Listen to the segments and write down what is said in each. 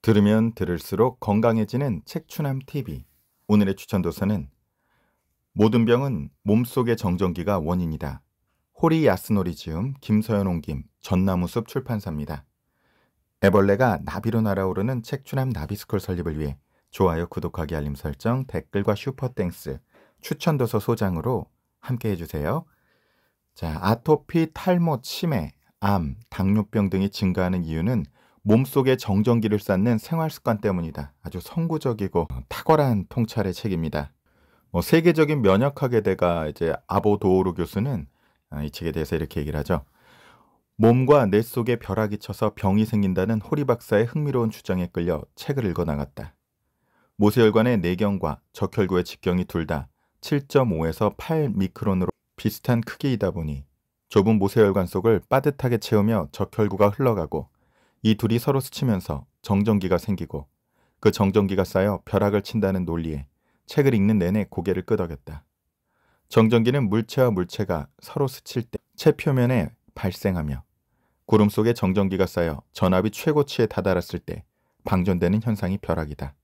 들으면 들을수록 건강해지는 책추남 TV. 오늘의 추천 도서는 모든 병은 몸속의 정전기가 원인이다. 호리 야스노리지움 김서연 옹김 전나무숲 출판사입니다. 애벌레가 나비로 날아오르는 책추남 나비스쿨 설립을 위해 좋아요, 구독하기, 알림 설정, 댓글과 슈퍼땡스, 추천도서 소장으로 함께 해주세요. 자, 아토피, 탈모, 치매, 암, 당뇨병 등이 증가하는 이유는 몸속에 정전기를 쌓는 생활습관 때문이다. 아주 선구적이고 탁월한 통찰의 책입니다. 뭐 세계적인 면역학의대가 이제 아보 도우르 교수는 아, 이 책에 대해서 이렇게 얘기를 하죠. 몸과 뇌 속에 벼락이 쳐서 병이 생긴다는 호리 박사의 흥미로운 주장에 끌려 책을 읽어 나갔다. 모세혈관의 내경과 네 적혈구의 직경이 둘 다 7.5에서 8미크론으로 비슷한 크기이다 보니 좁은 모세혈관 속을 빠듯하게 채우며 적혈구가 흘러가고 이 둘이 서로 스치면서 정전기가 생기고 그 정전기가 쌓여 벼락을 친다는 논리에 책을 읽는 내내 고개를 끄덕였다. 정전기는 물체와 물체가 서로 스칠 때 채 표면에 발생하며 구름 속에 정전기가 쌓여 전압이 최고치에 다다랐을 때 방전되는 현상이 벼락이다.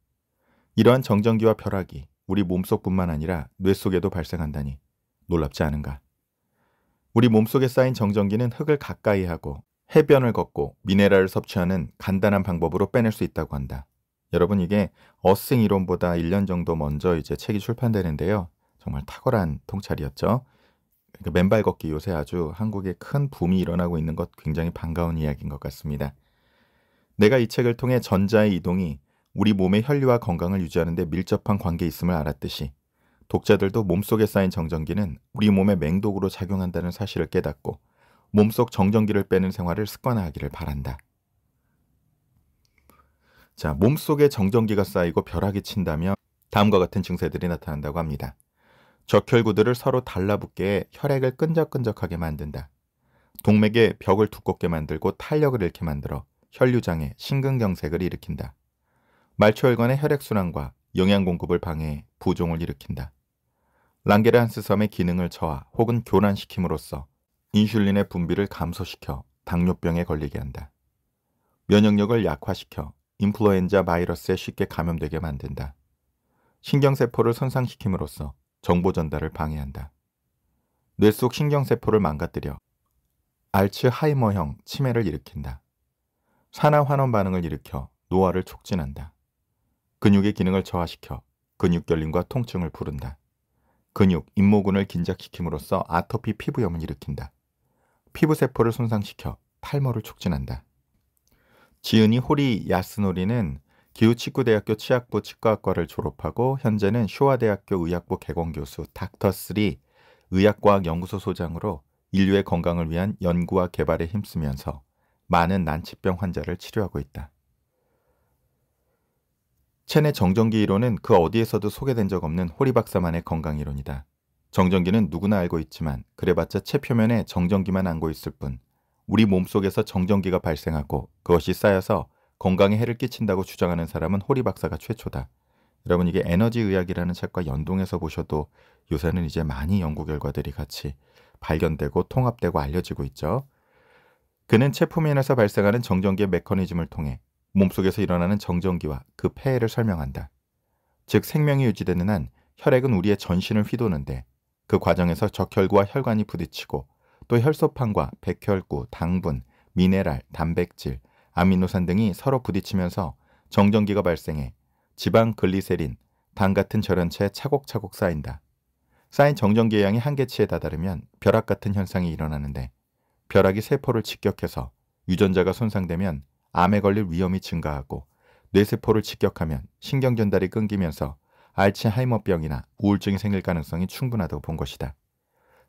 이러한 정전기와 벼락이 우리 몸속뿐만 아니라 뇌 속에도 발생한다니 놀랍지 않은가. 우리 몸속에 쌓인 정전기는 흙을 가까이 하고 해변을 걷고 미네랄을 섭취하는 간단한 방법으로 빼낼 수 있다고 한다. 여러분 이게 어싱 이론보다 1년 정도 먼저 이제 책이 출판되는데요. 정말 탁월한 통찰이었죠. 그러니까 맨발 걷기 요새 아주 한국에 큰 붐이 일어나고 있는 것 굉장히 반가운 이야기인 것 같습니다. 내가 이 책을 통해 전자의 이동이 우리 몸의 혈류와 건강을 유지하는 데 밀접한 관계 있음을 알았듯이 독자들도 몸속에 쌓인 정전기는 우리 몸의 맹독으로 작용한다는 사실을 깨닫고 몸속 정전기를 빼는 생활을 습관화하기를 바란다. 자, 몸속에 정전기가 쌓이고 벼락이 친다면 다음과 같은 증세들이 나타난다고 합니다. 적혈구들을 서로 달라붙게 해 혈액을 끈적끈적하게 만든다. 동맥의 벽을 두껍게 만들고 탄력을 잃게 만들어 혈류장애, 심근경색을 일으킨다. 말초혈관의 혈액순환과 영양 공급을 방해해 부종을 일으킨다. 랑게르한스 섬의 기능을 저하 혹은 교란시킴으로써 인슐린의 분비를 감소시켜 당뇨병에 걸리게 한다. 면역력을 약화시켜 인플루엔자 바이러스에 쉽게 감염되게 만든다. 신경세포를 손상시킴으로써 정보 전달을 방해한다. 뇌 속 신경세포를 망가뜨려 알츠하이머형 치매를 일으킨다. 산화환원 반응을 일으켜 노화를 촉진한다. 근육의 기능을 저하시켜 근육결림과 통증을 부른다. 근육, 잇모근을 긴장시킴으로써 아토피 피부염을 일으킨다. 피부세포를 손상시켜 탈모를 촉진한다. 지은이 호리 야스노리는 기후치구대학교 치약부 치과학과를 졸업하고 현재는 쇼와대학교 의학부 개공교수 닥터쓰리 의학과학연구소 소장으로 인류의 건강을 위한 연구와 개발에 힘쓰면서 많은 난치병 환자를 치료하고 있다. 체내 정전기 이론은 그 어디에서도 소개된 적 없는 호리 박사만의 건강 이론이다. 정전기는 누구나 알고 있지만 그래봤자 체 표면에 정전기만 안고 있을 뿐 우리 몸속에서 정전기가 발생하고 그것이 쌓여서 건강에 해를 끼친다고 주장하는 사람은 호리 박사가 최초다. 여러분 이게 에너지 의학이라는 책과 연동해서 보셔도 요새는 이제 많이 연구 결과들이 같이 발견되고 통합되고 알려지고 있죠. 그는 체포면에서 발생하는 정전기의 메커니즘을 통해 몸속에서 일어나는 정전기와 그 폐해를 설명한다. 즉 생명이 유지되는 한 혈액은 우리의 전신을 휘도는데 그 과정에서 적혈구와 혈관이 부딪히고 또 혈소판과 백혈구, 당분, 미네랄, 단백질, 아미노산 등이 서로 부딪히면서 정전기가 발생해 지방, 글리세린, 당 같은 절연체에 차곡차곡 쌓인다. 쌓인 정전기의 양이 한계치에 다다르면 벼락 같은 현상이 일어나는데 벼락이 세포를 직격해서 유전자가 손상되면 암에 걸릴 위험이 증가하고 뇌세포를 직격하면 신경 전달이 끊기면서 알츠하이머병이나 우울증이 생길 가능성이 충분하다고 본 것이다.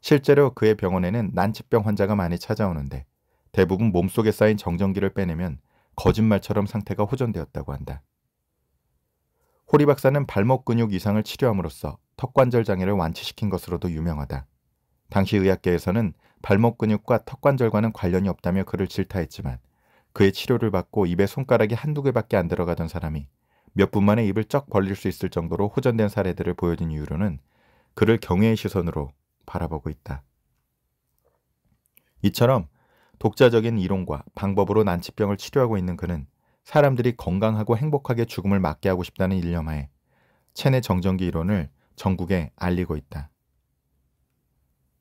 실제로 그의 병원에는 난치병 환자가 많이 찾아오는데 대부분 몸속에 쌓인 정전기를 빼내면 거짓말처럼 상태가 호전되었다고 한다. 호리 박사는 발목 근육 이상을 치료함으로써 턱관절 장애를 완치시킨 것으로도 유명하다. 당시 의학계에서는 발목 근육과 턱관절과는 관련이 없다며 그를 질타했지만 그의 치료를 받고 입에 손가락이 한두 개밖에 안 들어가던 사람이 몇 분 만에 입을 쩍 벌릴 수 있을 정도로 호전된 사례들을 보여준 이유로는 그를 경외의 시선으로 바라보고 있다. 이처럼 독자적인 이론과 방법으로 난치병을 치료하고 있는 그는 사람들이 건강하고 행복하게 죽음을 맞게 하고 싶다는 일념하에 체내 정전기 이론을 전국에 알리고 있다.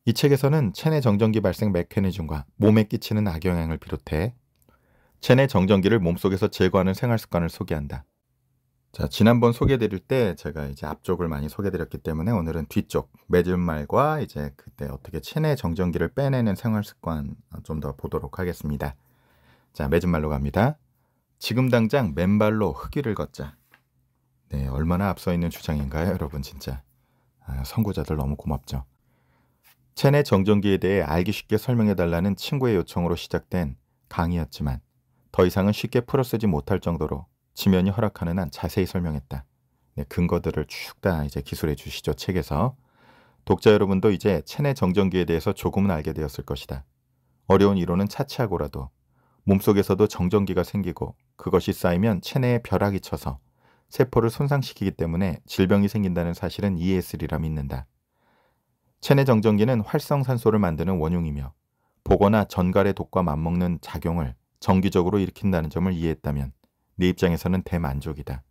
이 책에서는 체내 정전기 발생 메커니즘과 몸에 끼치는 악영향을 비롯해 체내 정전기를 몸속에서 제거하는 생활 습관을 소개한다. 자, 지난번 소개드릴 때 제가 이제 앞쪽을 많이 소개드렸기 때문에 오늘은 뒤쪽 매질말과 이제 그때 어떻게 체내 정전기를 빼내는 생활 습관 좀 더 보도록 하겠습니다. 자, 매질말로 갑니다. 지금 당장 맨발로 흙위를 걷자. 네, 얼마나 앞서 있는 주장인가요, 여러분 진짜. 아, 선구자들 너무 고맙죠. 체내 정전기에 대해 알기 쉽게 설명해 달라는 친구의 요청으로 시작된 강의였지만 더 이상은 쉽게 풀어쓰지 못할 정도로 지면이 허락하는 한 자세히 설명했다. 네, 근거들을 쭉 다 이제 기술해 주시죠. 책에서. 독자 여러분도 이제 체내 정전기에 대해서 조금은 알게 되었을 것이다. 어려운 이론은 차치하고라도 몸속에서도 정전기가 생기고 그것이 쌓이면 체내에 벼락이 쳐서 세포를 손상시키기 때문에 질병이 생긴다는 사실은 이해했으리라 믿는다. 체내 정전기는 활성산소를 만드는 원흉이며 보거나 전갈의 독과 맞먹는 작용을 정기적으로 일으킨다는 점을 이해했다면 내 입장에서는 대만족이다.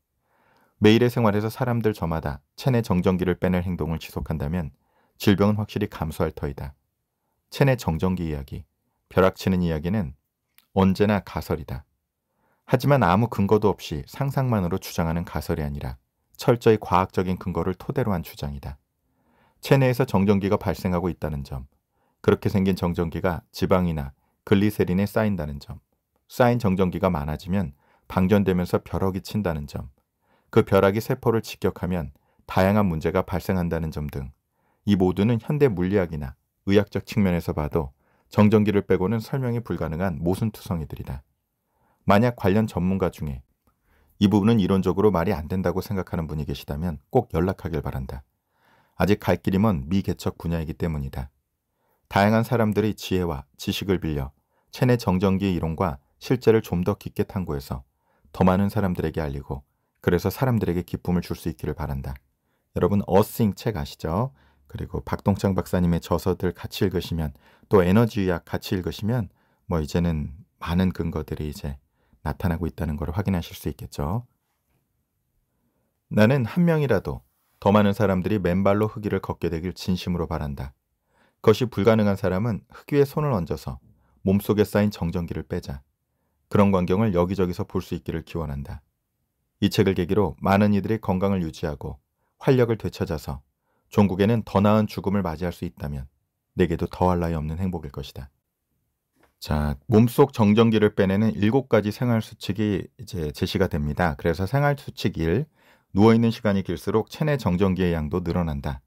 매일의 생활에서 사람들 저마다 체내 정전기를 빼낼 행동을 지속한다면 질병은 확실히 감소할 터이다. 체내 정전기 이야기, 벼락치는 이야기는 언제나 가설이다. 하지만 아무 근거도 없이 상상만으로 주장하는 가설이 아니라 철저히 과학적인 근거를 토대로 한 주장이다. 체내에서 정전기가 발생하고 있다는 점, 그렇게 생긴 정전기가 지방이나 글리세린에 쌓인다는 점, 쌓인 정전기가 많아지면 방전되면서 벼락이 친다는 점, 그 벼락이 세포를 직격하면 다양한 문제가 발생한다는 점 등 이 모두는 현대 물리학이나 의학적 측면에서 봐도 정전기를 빼고는 설명이 불가능한 모순투성이들이다. 만약 관련 전문가 중에 이 부분은 이론적으로 말이 안 된다고 생각하는 분이 계시다면 꼭 연락하길 바란다. 아직 갈 길이 먼 미개척 분야이기 때문이다. 다양한 사람들의 지혜와 지식을 빌려 체내 정전기 의 이론과 실제를 좀 더 깊게 탐구해서 더 많은 사람들에게 알리고 그래서 사람들에게 기쁨을 줄 수 있기를 바란다. 여러분 어싱 책 아시죠? 그리고 박동창 박사님의 저서들 같이 읽으시면 또 에너지의학 같이 읽으시면 뭐 이제는 많은 근거들이 이제 나타나고 있다는 걸 확인하실 수 있겠죠. 나는 한 명이라도 더 많은 사람들이 맨발로 흙 위를 걷게 되길 진심으로 바란다. 그것이 불가능한 사람은 흙 위에 손을 얹어서 몸속에 쌓인 정전기를 빼자. 그런 광경을 여기저기서 볼 수 있기를 기원한다. 이 책을 계기로 많은 이들이 건강을 유지하고 활력을 되찾아서 종국에는 더 나은 죽음을 맞이할 수 있다면 내게도 더할 나위 없는 행복일 것이다. 자, 몸속 정전기를 빼내는 일곱 가지 생활 수칙이 이제 제시가 됩니다. 그래서 생활 수칙 1, 누워있는 시간이 길수록 체내 정전기의 양도 늘어난다.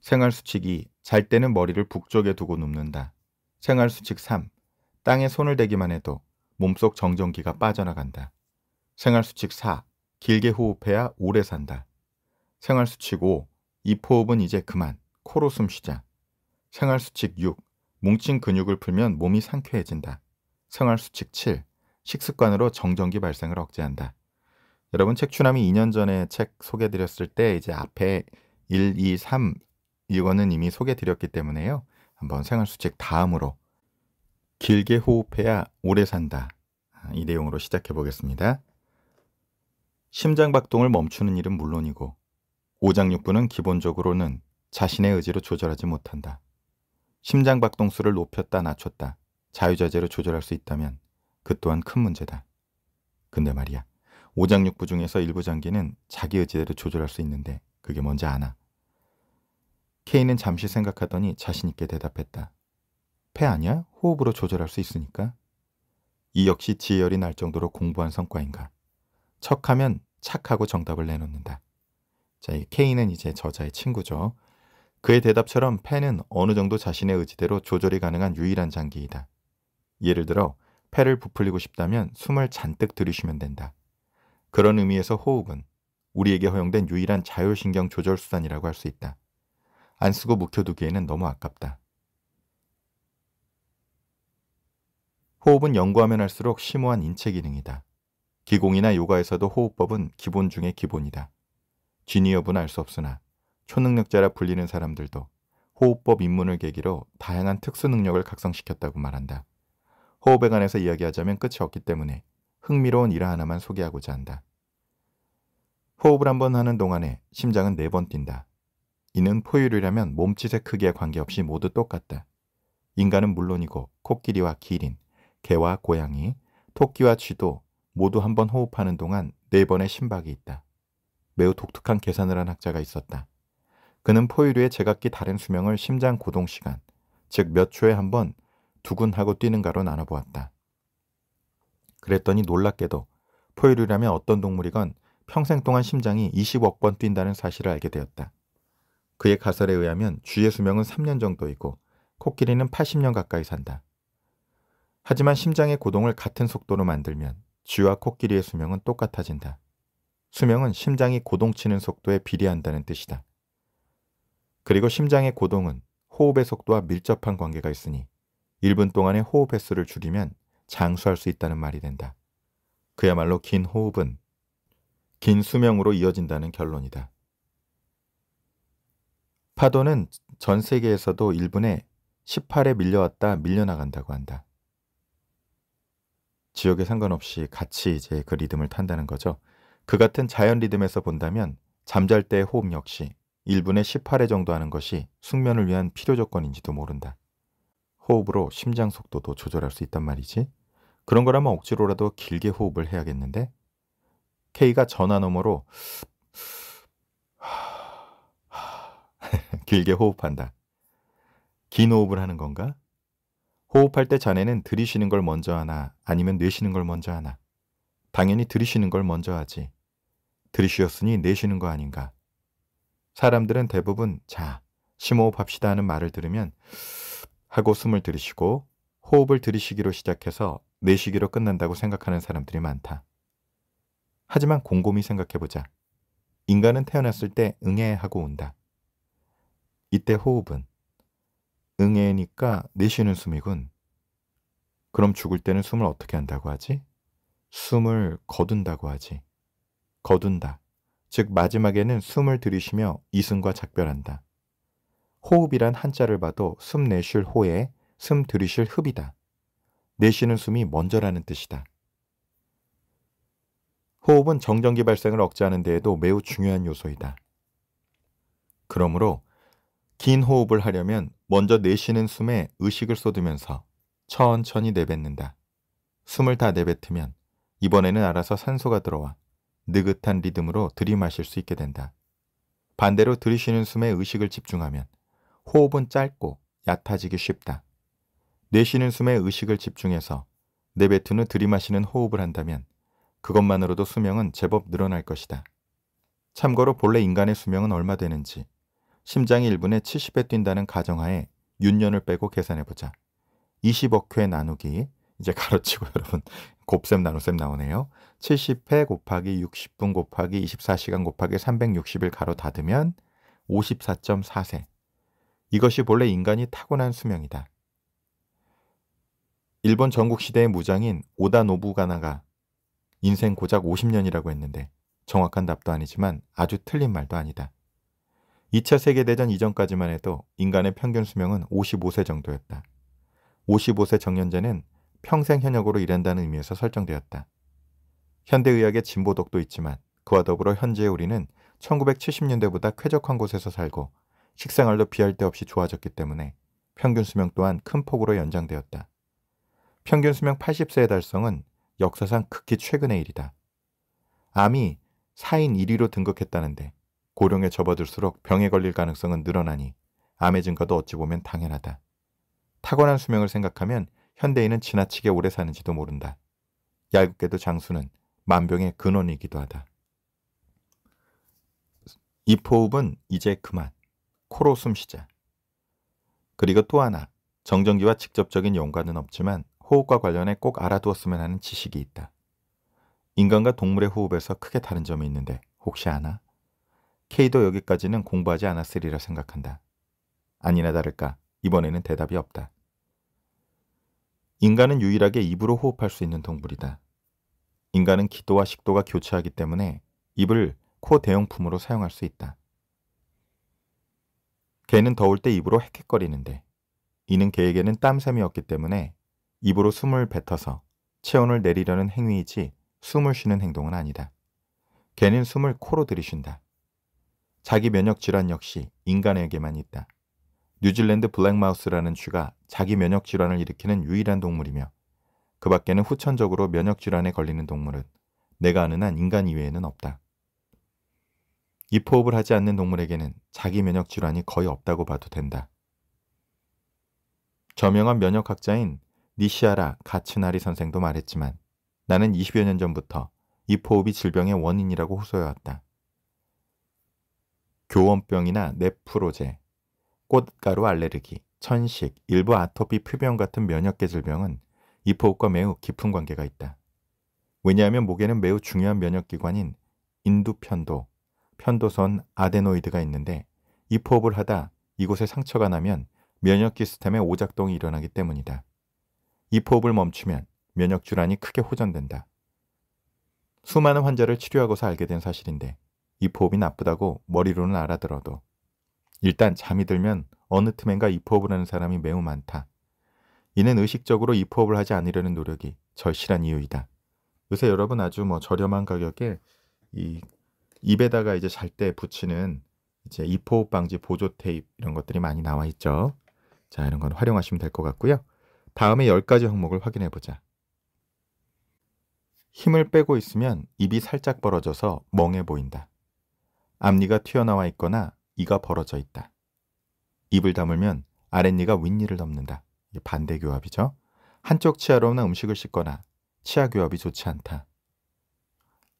생활 수칙 2, 잘 때는 머리를 북쪽에 두고 눕는다. 생활 수칙 3, 땅에 손을 대기만 해도 몸속 정전기가 빠져나간다. 생활수칙 4. 길게 호흡해야 오래 산다. 생활수칙 5. 입호흡은 이제 그만. 코로 숨 쉬자. 생활수칙 6. 뭉친 근육을 풀면 몸이 상쾌해진다. 생활수칙 7. 식습관으로 정전기 발생을 억제한다. 여러분 책추남이 2년 전에 책 소개드렸을 때 이제 앞에 1, 2, 3 이거는 이미 소개드렸기 때문에요. 한번 생활수칙 다음으로 길게 호흡해야 오래 산다. 아, 이 내용으로 시작해 보겠습니다. 심장박동을 멈추는 일은 물론이고 오장육부는 기본적으로는 자신의 의지로 조절하지 못한다. 심장박동수를 높였다 낮췄다 자유자재로 조절할 수 있다면 그 또한 큰 문제다. 근데 말이야 오장육부 중에서 일부 장기는 자기 의지대로 조절할 수 있는데 그게 뭔지 아나? 케인은 잠시 생각하더니 자신있게 대답했다. 폐 아니야? 호흡으로 조절할 수 있으니까. 이 역시 지혈이날 정도로 공부한 성과인가. 척하면 착하고 정답을 내놓는다. 자, 이 K는 이제 저자의 친구죠. 그의 대답처럼 폐는 어느 정도 자신의 의지대로 조절이 가능한 유일한 장기이다. 예를 들어 폐를 부풀리고 싶다면 숨을 잔뜩 들이쉬면 된다. 그런 의미에서 호흡은 우리에게 허용된 유일한 자율신경 조절 수단이라고 할 수 있다. 안 쓰고 묵혀두기에는 너무 아깝다. 호흡은 연구하면 할수록 심오한 인체 기능이다. 기공이나 요가에서도 호흡법은 기본 중의 기본이다. 진위 여부알수 없으나 초능력자라 불리는 사람들도 호흡법 입문을 계기로 다양한 특수 능력을 각성시켰다고 말한다. 호흡에 관해서 이야기하자면 끝이 없기 때문에 흥미로운 일화 하나만 소개하고자 한다. 호흡을 한번 하는 동안에 심장은 네 번 뛴다. 이는 포유류라면 몸짓의 크기에 관계없이 모두 똑같다. 인간은 물론이고 코끼리와 기린, 개와 고양이, 토끼와 쥐도 모두 한 번 호흡하는 동안 네 번의 심박이 있다. 매우 독특한 계산을 한 학자가 있었다. 그는 포유류의 제각기 다른 수명을 심장 고동 시간, 즉 몇 초에 한 번 두근하고 뛰는가로 나눠보았다. 그랬더니 놀랍게도 포유류라면 어떤 동물이건 평생 동안 심장이 20억 번 뛴다는 사실을 알게 되었다. 그의 가설에 의하면 쥐의 수명은 3년 정도이고 코끼리는 80년 가까이 산다. 하지만 심장의 고동을 같은 속도로 만들면 쥐와 코끼리의 수명은 똑같아진다. 수명은 심장이 고동치는 속도에 비례한다는 뜻이다. 그리고 심장의 고동은 호흡의 속도와 밀접한 관계가 있으니 1분 동안의 호흡 횟수를 줄이면 장수할 수 있다는 말이 된다. 그야말로 긴 호흡은 긴 수명으로 이어진다는 결론이다. 파도는 전 세계에서도 1분에 18에 밀려왔다 밀려나간다고 한다. 지역에 상관없이 같이 이제 그 리듬을 탄다는 거죠. 그 같은 자연 리듬에서 본다면 잠잘 때의 호흡 역시 1분에 18회 정도 하는 것이 숙면을 위한 필요 조건인지도 모른다. 호흡으로 심장 속도도 조절할 수 있단 말이지. 그런 거라면 억지로라도 길게 호흡을 해야겠는데 K가 전화 너머로 길게 호흡한다. 긴 호흡을 하는 건가? 호흡할 때 자네는 들이쉬는 걸 먼저 하나 아니면 내쉬는 걸 먼저 하나. 당연히 들이쉬는 걸 먼저 하지. 들이쉬었으니 내쉬는 거 아닌가. 사람들은 대부분 자, 심호흡합시다 하는 말을 들으면 하고 숨을 들이쉬고 호흡을 들이쉬기로 시작해서 내쉬기로 끝난다고 생각하는 사람들이 많다. 하지만 곰곰이 생각해보자. 인간은 태어났을 때 응애 하고 온다. 이때 호흡은 응애니까 내쉬는 숨이군. 그럼 죽을 때는 숨을 어떻게 한다고 하지? 숨을 거둔다고 하지. 거둔다. 즉 마지막에는 숨을 들이쉬며 이승과 작별한다. 호흡이란 한자를 봐도 숨 내쉴 호에 숨 들이쉴 흡이다. 내쉬는 숨이 먼저라는 뜻이다. 호흡은 정전기 발생을 억제하는 데에도 매우 중요한 요소이다. 그러므로 긴 호흡을 하려면 먼저 내쉬는 숨에 의식을 쏟으면서 천천히 내뱉는다. 숨을 다 내뱉으면 이번에는 알아서 산소가 들어와 느긋한 리듬으로 들이마실 수 있게 된다. 반대로 들이쉬는 숨에 의식을 집중하면 호흡은 짧고 얕아지기 쉽다. 내쉬는 숨에 의식을 집중해서 내뱉은 후 들이마시는 호흡을 한다면 그것만으로도 수명은 제법 늘어날 것이다. 참고로 본래 인간의 수명은 얼마 되는지 심장이 1분에 70회 뛴다는 가정하에 윤년을 빼고 계산해보자. 20억 회 나누기 이제 가로치고 여러분 곱셈 나눗셈 나오네요. 70회 곱하기 60분 곱하기 24시간 곱하기 360일 가로 닫으면 54.4세. 이것이 본래 인간이 타고난 수명이다. 일본 전국시대의 무장인 오다 노부가나가 인생 고작 50년이라고 했는데 정확한 답도 아니지만 아주 틀린 말도 아니다. 2차 세계대전 이전까지만 해도 인간의 평균 수명은 55세 정도였다. 55세 정년제는 평생 현역으로 일한다는 의미에서 설정되었다. 현대의학의 진보덕도 있지만 그와 더불어 현재 의 우리는 1970년대보다 쾌적한 곳에서 살고 식생활도 비할 데 없이 좋아졌기 때문에 평균 수명 또한 큰 폭으로 연장되었다. 평균 수명 80세의 달성은 역사상 극히 최근의 일이다. 암이 4인 1위로 등극했다는데 고령에 접어들수록 병에 걸릴 가능성은 늘어나니 암의 증가도 어찌 보면 당연하다. 타고난 수명을 생각하면 현대인은 지나치게 오래 사는지도 모른다. 얄궂게도 장수는 만병의 근원이기도 하다. 이호흡은 이제 그만. 코로 숨 쉬자. 그리고 또 하나, 정전기와 직접적인 연관은 없지만 호흡과 관련해 꼭 알아두었으면 하는 지식이 있다. 인간과 동물의 호흡에서 크게 다른 점이 있는데 혹시 아나? K도 여기까지는 공부하지 않았으리라 생각한다. 아니나 다를까 이번에는 대답이 없다. 인간은 유일하게 입으로 호흡할 수 있는 동물이다. 인간은 기도와 식도가 교차하기 때문에 입을 코 대용품으로 사용할 수 있다. 개는 더울 때 입으로 헥헥거리는데 이는 개에게는 땀샘이었기 때문에 입으로 숨을 뱉어서 체온을 내리려는 행위이지 숨을 쉬는 행동은 아니다. 개는 숨을 코로 들이쉰다. 자기 면역 질환 역시 인간에게만 있다. 뉴질랜드 블랙마우스라는 쥐가 자기 면역 질환을 일으키는 유일한 동물이며 그 밖에는 후천적으로 면역 질환에 걸리는 동물은 내가 아는 한 인간 이외에는 없다. 입호흡을 하지 않는 동물에게는 자기 면역 질환이 거의 없다고 봐도 된다. 저명한 면역학자인 니시아라 가츠나리 선생도 말했지만 나는 20여 년 전부터 입호흡이 질병의 원인이라고 호소해왔다. 교원병이나 네프로제, 꽃가루 알레르기, 천식, 일부 아토피 표병 같은 면역계 질병은 이포옥과 매우 깊은 관계가 있다. 왜냐하면 목에는 매우 중요한 면역기관인 인두편도, 편도선 아데노이드가 있는데 이포업을 하다 이곳에 상처가 나면 면역 시스템의 오작동이 일어나기 때문이다. 이포업을 멈추면 면역 질환이 크게 호전된다. 수많은 환자를 치료하고서 알게 된 사실인데 이호업이 나쁘다고 머리로는 알아들어도 일단 잠이 들면 어느 틈엔가 이호업을 하는 사람이 매우 많다. 이는 의식적으로 이호업을 하지 않으려는 노력이 절실한 이유이다. 요새 여러분 아주 뭐 저렴한 가격에 이 입에다가 이제 잘 때 붙이는 이제 입호흡 방지 보조 테이프 이런 것들이 많이 나와 있죠. 자, 이런 건 활용하시면 될 것 같고요. 다음에 10가지 항목을 확인해 보자. 힘을 빼고 있으면 입이 살짝 벌어져서 멍해 보인다. 앞니가 튀어나와 있거나 이가 벌어져 있다. 입을 다물면 아랫니가 윗니를 넘는다 반대 교합이죠. 한쪽 치아로는 음식을 씹거나 치아 교합이 좋지 않다.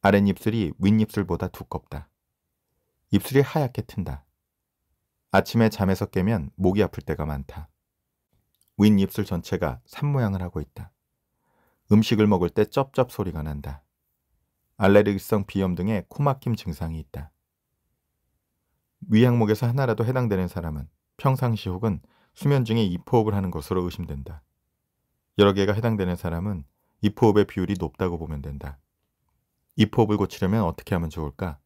아랫입술이 윗입술보다 두껍다. 입술이 하얗게 튼다. 아침에 잠에서 깨면 목이 아플 때가 많다. 윗입술 전체가 산 모양을 하고 있다. 음식을 먹을 때 쩝쩝 소리가 난다. 알레르기성 비염 등의 코막힘 증상이 있다. 위 항목에서 하나라도 해당되는 사람은 평상시 혹은 수면 중에 입호흡을 하는 것으로 의심된다. 여러 개가 해당되는 사람은 입호흡의 비율이 높다고 보면 된다. 입호흡을 고치려면 어떻게 하면 좋을까?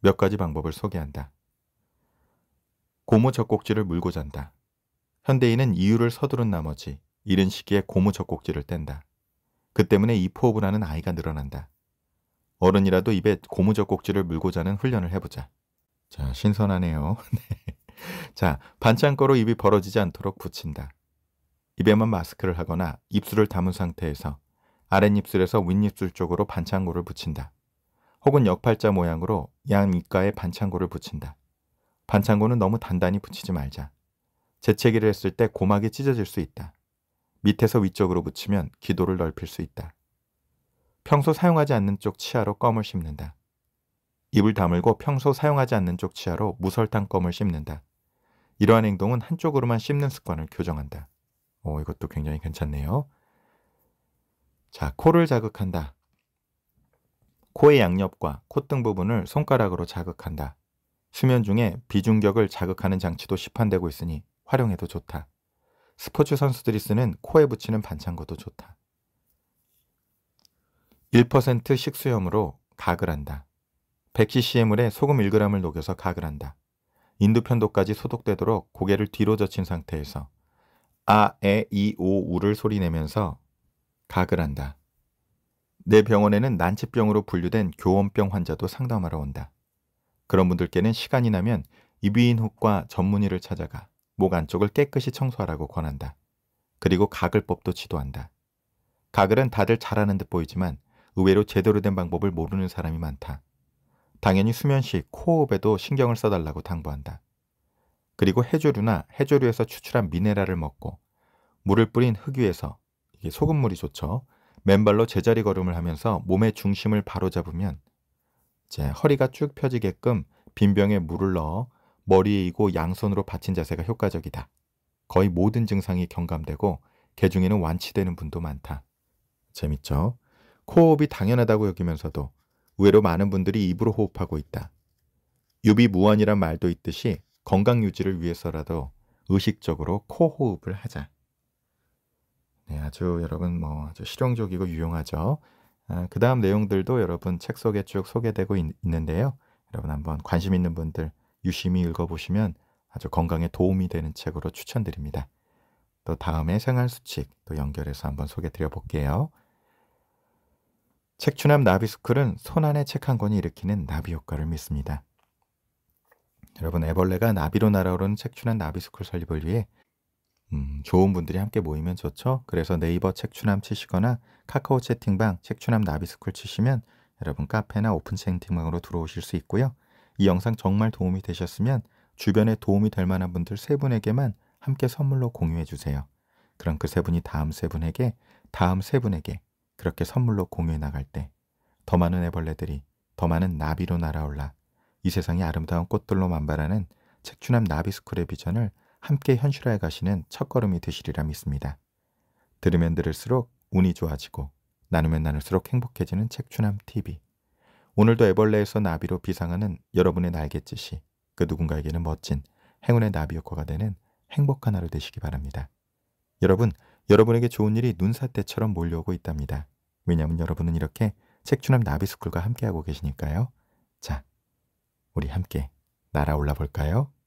몇 가지 방법을 소개한다. 고무 젖꼭지를 물고 잔다. 현대인은 이유를 서두른 나머지 이른 시기에 고무 젖꼭지를 뗀다. 그 때문에 입호흡을 하는 아이가 늘어난다. 어른이라도 입에 고무 젖꼭지를 물고 자는 훈련을 해보자. 자, 신선하네요. 네. 자, 반창고로 입이 벌어지지 않도록 붙인다. 입에만 마스크를 하거나 입술을 담은 상태에서 아랫입술에서 윗입술 쪽으로 반창고를 붙인다. 혹은 역팔자 모양으로 양입가에 반창고를 붙인다. 반창고는 너무 단단히 붙이지 말자. 재채기를 했을 때 고막이 찢어질 수 있다. 밑에서 위쪽으로 붙이면 기도를 넓힐 수 있다. 평소 사용하지 않는 쪽 치아로 껌을 씹는다. 입을 다물고 평소 사용하지 않는 쪽 치아로 무설탕 껌을 씹는다. 이러한 행동은 한쪽으로만 씹는 습관을 교정한다. 오, 이것도 굉장히 괜찮네요. 자, 코를 자극한다. 코의 양옆과 콧등 부분을 손가락으로 자극한다. 수면 중에 비중격을 자극하는 장치도 시판되고 있으니 활용해도 좋다. 스포츠 선수들이 쓰는 코에 붙이는 반창고도 좋다. 1% 식수염으로 가글 한다. 100ccm을에 소금 1g을 녹여서 가글 한다. 인두편도까지 소독되도록 고개를 뒤로 젖힌 상태에서 아, 에, 이, 오, 우를 소리내면서 가글 한다. 내 병원에는 난치병으로 분류된 교원병 환자도 상담하러 온다. 그런 분들께는 시간이 나면 이비인후과 전문의를 찾아가 목 안쪽을 깨끗이 청소하라고 권한다. 그리고 가글법도 지도한다. 가글은 다들 잘하는 듯 보이지만 의외로 제대로 된 방법을 모르는 사람이 많다. 당연히 수면 시 코호흡에도 신경을 써달라고 당부한다. 그리고 해조류나 해조류에서 추출한 미네랄을 먹고 물을 뿌린 흙 위에서 이게 소금물이 좋죠. 맨발로 제자리 걸음을 하면서 몸의 중심을 바로잡으면 제 허리가 쭉 펴지게끔 빈병에 물을 넣어 머리에 이고 양손으로 받친 자세가 효과적이다. 거의 모든 증상이 경감되고 개중에는 완치되는 분도 많다. 재밌죠? 코호흡이 당연하다고 여기면서도 의외로 많은 분들이 입으로 호흡하고 있다. 유비무원이란 말도 있듯이 건강 유지를 위해서라도 의식적으로 코 호흡을 하자. 네, 아주 여러분 뭐 아주 실용적이고 유용하죠. 아, 그 다음 내용들도 여러분 책 속에 쭉 소개되고 있, 는데요 여러분 한번 관심 있는 분들 유심히 읽어보시면 아주 건강에 도움이 되는 책으로 추천드립니다. 또 다음에 생활 수칙 또 연결해서 한번 소개 드려볼게요. 책추남 나비스쿨은 손안에책 한 권이 일으키는 나비 효과를 믿습니다. 여러분 애벌레가 나비로 날아오르는 책추남 나비스쿨 설립을 위해 음, 좋은 분들이 함께 모이면 좋죠. 그래서 네이버 책추남 치시거나 카카오 채팅방 책추남 나비스쿨 치시면 여러분 카페나 오픈 채팅방으로 들어오실 수 있고요. 이 영상 정말 도움이 되셨으면 주변에 도움이 될 만한 분들 세 분에게만 함께 선물로 공유해 주세요. 그럼 그 세 분이 다음 세 분에게, 다음 세 분에게, 그렇게 선물로 공유해 나갈 때 더 많은 애벌레들이 더 많은 나비로 날아올라 이 세상의 아름다운 꽃들로 만발하는 책추남 나비스쿨의 비전을 함께 현실화해 가시는 첫걸음이 되시리라 믿습니다. 들으면 들을수록 운이 좋아지고 나누면 나눌수록 행복해지는 책추남 TV. 오늘도 애벌레에서 나비로 비상하는 여러분의 날갯짓이 그 누군가에게는 멋진 행운의 나비 효과가 되는 행복한 하루 되시기 바랍니다. 여러분 여러분에게 좋은 일이 눈사태처럼 몰려오고 있답니다. 왜냐하면 여러분은 이렇게 책추남 나비스쿨과 함께하고 계시니까요. 자, 우리 함께 날아올라 볼까요?